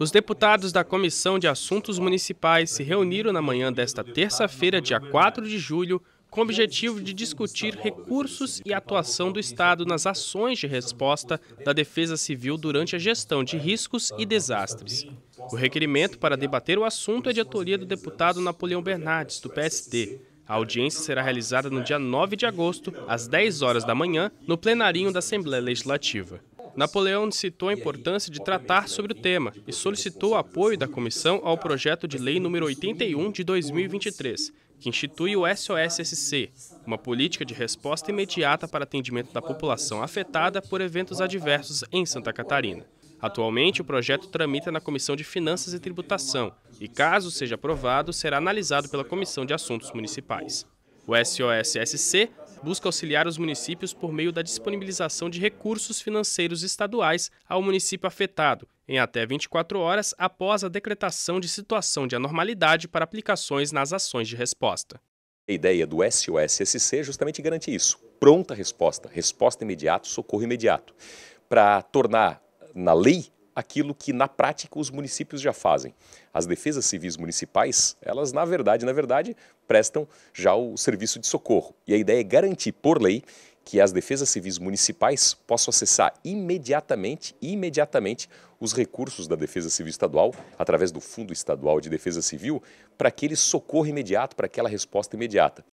Os deputados da Comissão de Assuntos Municipais se reuniram na manhã desta terça-feira, dia 4 de julho, com o objetivo de discutir recursos e atuação do Estado nas ações de resposta da Defesa Civil durante a gestão de riscos e desastres. O requerimento para debater o assunto é de autoria do deputado Napoleão Bernardes, do PSD. A audiência será realizada no dia 9 de agosto, às 10 horas da manhã, no plenarinho da Assembleia Legislativa. Napoleão citou a importância de tratar né, sobre o tema e solicitou o apoio da comissão ao projeto de lei número 81 de 2023, que institui o SOSSC, uma política de resposta imediata para atendimento da população afetada por eventos adversos em Santa Catarina. Atualmente, o projeto tramita na Comissão de Finanças e Tributação e, caso seja aprovado, será analisado pela Comissão de Assuntos Municipais. O SOSSC busca auxiliar os municípios por meio da disponibilização de recursos financeiros estaduais ao município afetado, em até 24 horas após a decretação de situação de anormalidade para aplicações nas ações de resposta. A ideia do SOSSC é justamente garante isso: pronta resposta, resposta imediata, socorro imediato, para tornar na lei aquilo que na prática os municípios já fazem. As defesas civis municipais, elas na verdade, na verdade, prestam já o serviço de socorro. E a ideia é garantir por lei que as defesas civis municipais possam acessar imediatamente, imediatamente os recursos da Defesa Civil Estadual através do Fundo Estadual de Defesa Civil para aquele socorro imediato, para aquela resposta imediata.